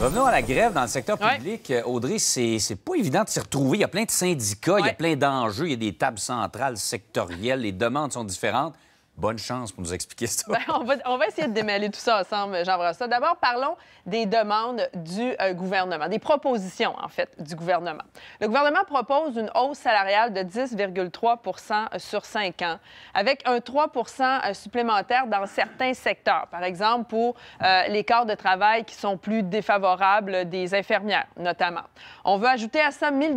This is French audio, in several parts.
Revenons à la grève dans le secteur public. Euh, Audrey, c'est pas évident de s'y retrouver. Il y a plein de syndicats, il y a plein d'enjeux, il y a des tables centrales sectorielles, les demandes sont différentes. Bonne chance pour nous expliquer ça. Ben, on, va, essayer de démêler tout ça ensemble, Jean ça D'abord, parlons des demandes du euh, gouvernement, des propositions, en fait, du gouvernement. Le gouvernement propose une hausse salariale de 10,3 sur 5 ans, avec un 3 euh, supplémentaire dans certains secteurs. Par exemple, pour euh, les corps de travail qui sont plus défavorables des infirmières, notamment. On veut ajouter à ça 1 000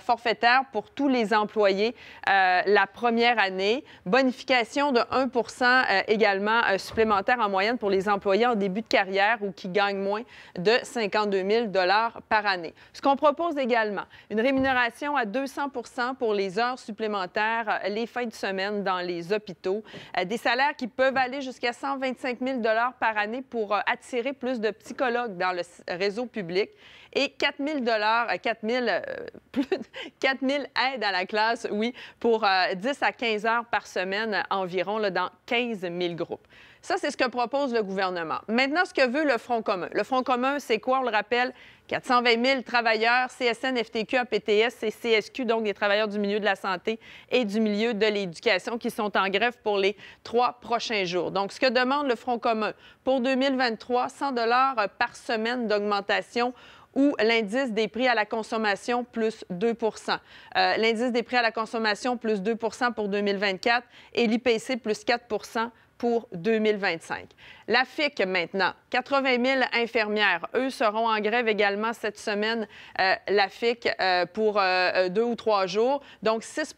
forfaitaires pour tous les employés la première année, bonification 1 euh, également euh, supplémentaire en moyenne pour les employés en début de carrière ou qui gagnent moins de 52 000 par année. Ce qu'on propose également, une rémunération à 200 pour les heures supplémentaires euh, les fins de semaine dans les hôpitaux, des salaires qui peuvent aller jusqu'à 125 000 par année pour attirer plus de psychologues dans le réseau public et 4 000 4 plus 4 000 aides à la classe, oui, pour 10 à 15 heures par semaine environ dans 15 000 groupes. Ça, c'est ce que propose le gouvernement. Maintenant, ce que veut le Front commun. Le Front commun, c'est quoi? On le rappelle, 420 000 travailleurs, CSN, FTQ, APTS et CSQ, donc des travailleurs du milieu de la santé et du milieu de l'éducation qui sont en grève pour les trois prochains jours. Donc, ce que demande le Front commun pour 2023, 100 dollars euh, par semaine d'augmentation ou l'indice des prix à la consommation plus 2 euh, L'indice des prix à la consommation plus 2 pour 2024 et l'IPC plus 4 pour 2025. La FIC maintenant, 80 000 infirmières, eux seront en grève également cette semaine, euh, la FIC, euh, pour euh, deux ou trois jours, donc 6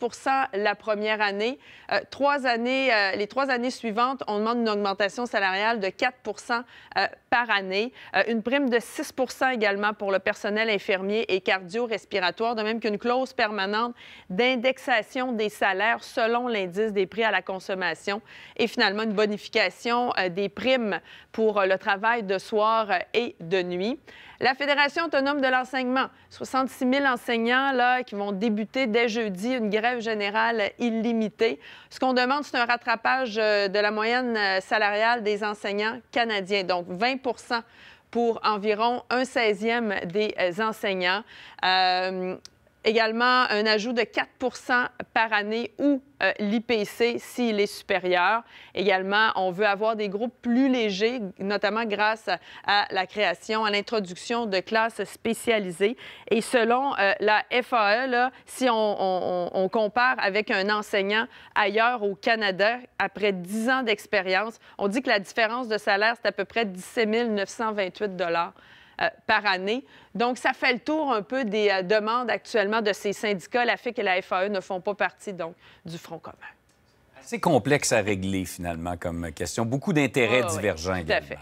la première année. trois années les trois années suivantes, on demande une augmentation salariale de 4 par année, une prime de 6 également pour le personnel infirmier et cardio-respiratoire, de même qu'une clause permanente d'indexation des salaires selon l'indice des prix à la consommation et finalement bonification euh, des primes pour euh, le travail de soir euh, et de nuit. La Fédération autonome de l'enseignement, 66 000 enseignants là, qui vont débuter dès jeudi une grève générale illimitée. Ce qu'on demande, c'est un rattrapage de la moyenne salariale des enseignants canadiens, donc 20 pour environ un 16e des enseignants. Également, un ajout de 4 par année ou euh, l'IPC s'il est supérieur. Également, on veut avoir des groupes plus légers, notamment grâce à la création, à l'introduction de classes spécialisées. Et selon euh, la FAE, si on, on, compare avec un enseignant ailleurs au Canada, après 10 ans d'expérience, on dit que la différence de salaire, c'est à peu près 17 928 euh, par année. Donc, ça fait le tour un peu des euh, demandes actuellement de ces syndicats. La FIC et la FAE ne font pas partie donc du Front commun. C'est complexe à régler finalement comme question. Beaucoup d'intérêts ah divergents également.